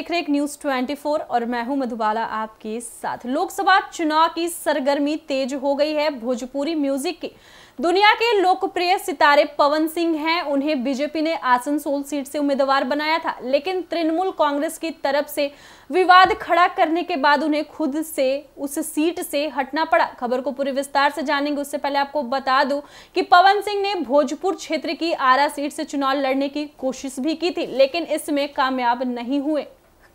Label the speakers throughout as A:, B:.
A: देख रहे न्यूज 24 और मैं हूं मधुबाला आपके साथ लोकसभा चुनाव की सरगर्मी तेज हो गई है भोजपुरी म्यूजिक की दुनिया के लोकप्रिय सितारे पवन सिंह हैं उन्हें बीजेपी ने आसनसोल सीट से उम्मीदवार बनाया था लेकिन तृणमूल कांग्रेस की तरफ से विवाद खड़ा करने के बाद उन्हें खुद से उस सीट से हटना पड़ा खबर को पूरे विस्तार से जानेंगे उससे पहले आपको बता दूं कि पवन सिंह ने भोजपुर क्षेत्र की आरा सीट से चुनाव लड़ने की कोशिश भी की थी लेकिन इसमें कामयाब नहीं हुए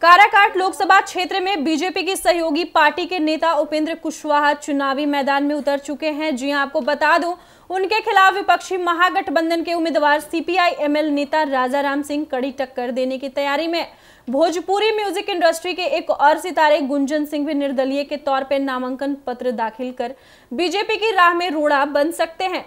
A: काराकाट लोकसभा क्षेत्र में बीजेपी की सहयोगी पार्टी के नेता उपेंद्र कुशवाहा चुनावी मैदान में उतर चुके हैं जी आपको बता दूं उनके खिलाफ विपक्षी महागठबंधन के उम्मीदवार सीपीआई एमएल नेता राजाराम सिंह कड़ी टक्कर देने की तैयारी में भोजपुरी म्यूजिक इंडस्ट्री के एक और सितारे गुंजन सिंह भी निर्दलीय के तौर पर नामांकन पत्र दाखिल कर बीजेपी की राह में रोड़ा बन सकते हैं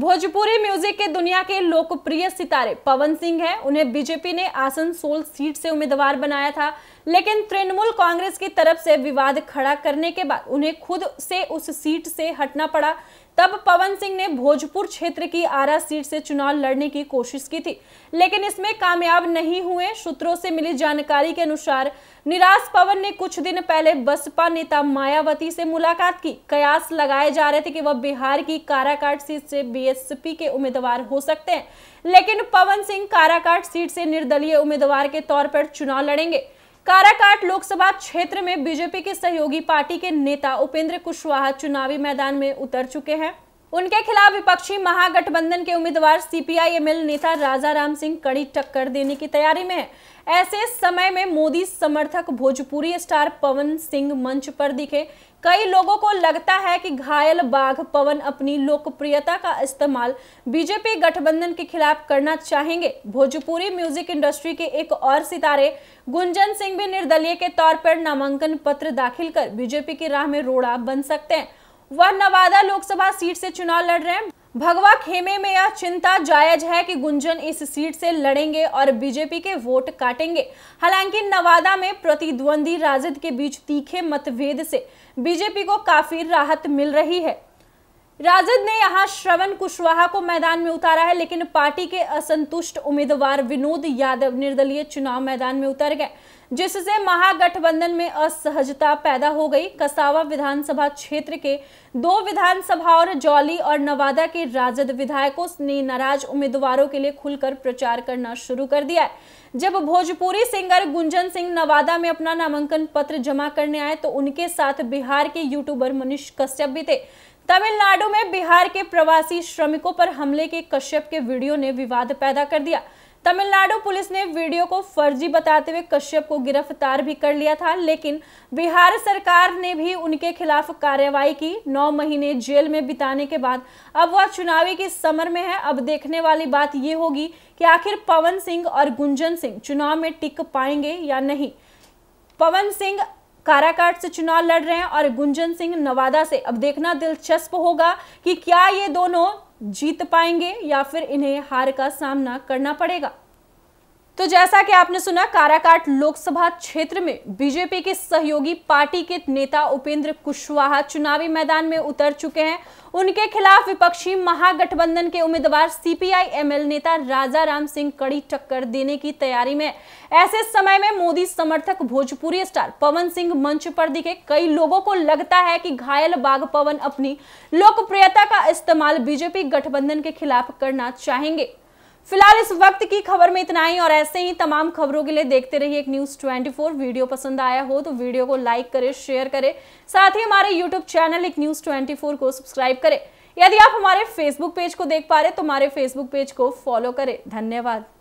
A: भोजपुरी म्यूजिक के दुनिया के लोकप्रिय सितारे पवन सिंह हैं उन्हें बीजेपी ने आसनसोल सीट से उम्मीदवार बनाया था लेकिन तृणमूल कांग्रेस की तरफ से विवाद खड़ा करने के बाद उन्हें खुद से उस सीट से हटना पड़ा तब पवन सिंह ने भोजपुर क्षेत्र की आरा सीट से चुनाव लड़ने की कोशिश की थी लेकिन इसमें कामयाब नहीं हुए सूत्रों से मिली जानकारी के अनुसार निराश पवन ने कुछ दिन पहले बसपा नेता मायावती से मुलाकात की कयास लगाए जा रहे थे कि वह बिहार की काराकाट सीट से बीएसपी के उम्मीदवार हो सकते हैं लेकिन पवन सिंह काराकाट सीट से निर्दलीय उम्मीदवार के तौर पर चुनाव लड़ेंगे काराकाट लोकसभा क्षेत्र में बीजेपी के सहयोगी पार्टी के नेता उपेंद्र कुशवाहा चुनावी मैदान में उतर चुके हैं उनके खिलाफ विपक्षी महागठबंधन के उम्मीदवार सीपीआईएमएल नेता राजाराम सिंह कड़ी टक्कर देने की तैयारी में है ऐसे समय में मोदी समर्थक भोजपुरी स्टार पवन सिंह मंच पर दिखे कई लोगों को लगता है कि घायल बाघ पवन अपनी लोकप्रियता का इस्तेमाल बीजेपी गठबंधन के खिलाफ करना चाहेंगे भोजपुरी म्यूजिक इंडस्ट्री के एक और सितारे गुंजन सिंह भी निर्दलीय के तौर पर नामांकन पत्र दाखिल कर बीजेपी की राह में रोड़ा बन सकते हैं वह नवादा लोकसभा सीट से चुनाव लड़ रहे हैं भगवा खेमे में यह चिंता जायज है कि गुंजन इस सीट से लड़ेंगे और बीजेपी के वोट काटेंगे हालांकि नवादा में प्रतिद्वंदी राजद के बीच तीखे मतभेद से बीजेपी को काफी राहत मिल रही है राजद ने यहां श्रवण कुशवाहा को मैदान में उतारा है लेकिन पार्टी के असंतुष्ट उम्मीदवार विनोद यादव निर्दलीय चुनाव मैदान में उतर गए जिससे महागठबंधन में असहजता पैदा हो गई कसावा विधानसभा क्षेत्र के दो विधानसभा और जौली और नवादा के राजद विधायकों ने नाराज उम्मीदवारों के लिए खुलकर प्रचार करना शुरू कर दिया है जब भोजपुरी सिंगर गुंजन सिंह नवादा में अपना नामांकन पत्र जमा करने आए तो उनके साथ बिहार के यूट्यूबर मनीष कश्यप भी थे तमिलनाडु में बिहार के प्रवासी श्रमिकों पर हमले के कश्यप के वीडियो ने विवाद पैदा कर दिया तमिलनाडु पुलिस ने वीडियो को फर्जी बताते हुए कश्यप को गिरफ्तार भी कर लिया था लेकिन बिहार सरकार ने भी उनके खिलाफ कार्रवाई की नौ महीने जेल में बिताने के बाद अब वह चुनावी की समर में है अब देखने वाली बात ये होगी कि आखिर पवन सिंह और गुंजन सिंह चुनाव में टिक पाएंगे या नहीं पवन सिंह काराकाट से चुनाव लड़ रहे हैं और गुंजन सिंह नवादा से अब देखना दिलचस्प होगा कि क्या ये दोनों जीत पाएंगे या फिर इन्हें हार का सामना करना पड़ेगा तो जैसा कि आपने सुना काराकाट लोकसभा क्षेत्र में बीजेपी के सहयोगी पार्टी के नेता उपेंद्र कुशवाहा चुनावी मैदान में उतर चुके हैं उनके खिलाफ विपक्षी महागठबंधन के उम्मीदवार सीपीआई एमएल नेता राजा राम सिंह कड़ी टक्कर देने की तैयारी में ऐसे समय में मोदी समर्थक भोजपुरी स्टार पवन सिंह मंच पर दिखे कई लोगों को लगता है कि घायल बाघ पवन अपनी लोकप्रियता का इस्तेमाल बीजेपी गठबंधन के खिलाफ करना चाहेंगे फिलहाल इस वक्त की खबर में इतना ही और ऐसे ही तमाम खबरों के लिए देखते रहिए एक न्यूज 24 वीडियो पसंद आया हो तो वीडियो को लाइक करें शेयर करें साथ ही हमारे यूट्यूब चैनल एक न्यूज 24 को सब्सक्राइब करें यदि आप हमारे फेसबुक पेज को देख पा रहे तो हमारे फेसबुक पेज को फॉलो करें धन्यवाद